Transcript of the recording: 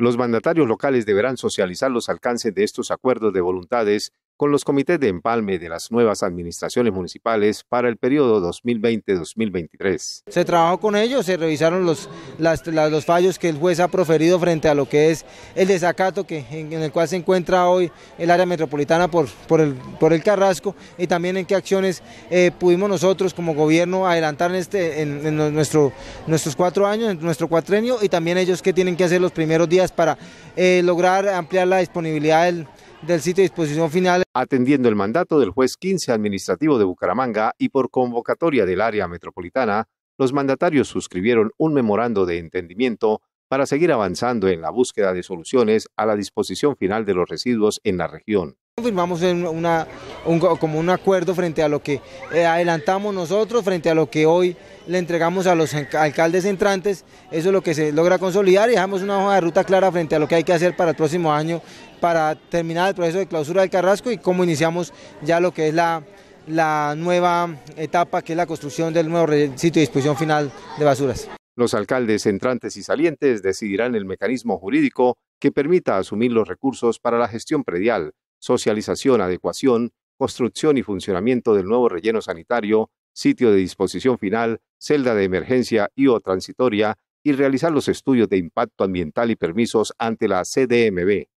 Los mandatarios locales deberán socializar los alcances de estos acuerdos de voluntades con los comités de empalme de las nuevas administraciones municipales para el periodo 2020-2023. Se trabajó con ellos, se revisaron los, los fallos que el juez ha proferido frente a lo que es el desacato que, en, el cual se encuentra hoy el área metropolitana por, por, el, por el Carrasco y también en qué acciones eh, pudimos nosotros como gobierno adelantar en, este, en, nuestro, nuestros cuatro años, en nuestro cuatrenio y también ellos qué tienen que hacer los primeros días para eh, lograr ampliar la disponibilidad del del sitio de disposición final. Atendiendo el mandato del juez 15 administrativo de Bucaramanga y por convocatoria del área metropolitana, los mandatarios suscribieron un memorando de entendimiento para seguir avanzando en la búsqueda de soluciones a la disposición final de los residuos en la región. una, como un acuerdo frente a lo que eh, adelantamos nosotros, frente a lo que hoy le entregamos a los alcaldes entrantes, eso es lo que se logra consolidar y dejamos una hoja de ruta clara frente a lo que hay que hacer para el próximo año para terminar el proceso de clausura del Carrasco y cómo iniciamos ya lo que es la, la nueva etapa que es la construcción del nuevo sitio de disposición final de basuras. Los alcaldes entrantes y salientes decidirán el mecanismo jurídico que permita asumir los recursos para la gestión predial, socialización, adecuación construcción y funcionamiento del nuevo relleno sanitario, sitio de disposición final, celda de emergencia y o transitoria, y realizar los estudios de impacto ambiental y permisos ante la CDMB.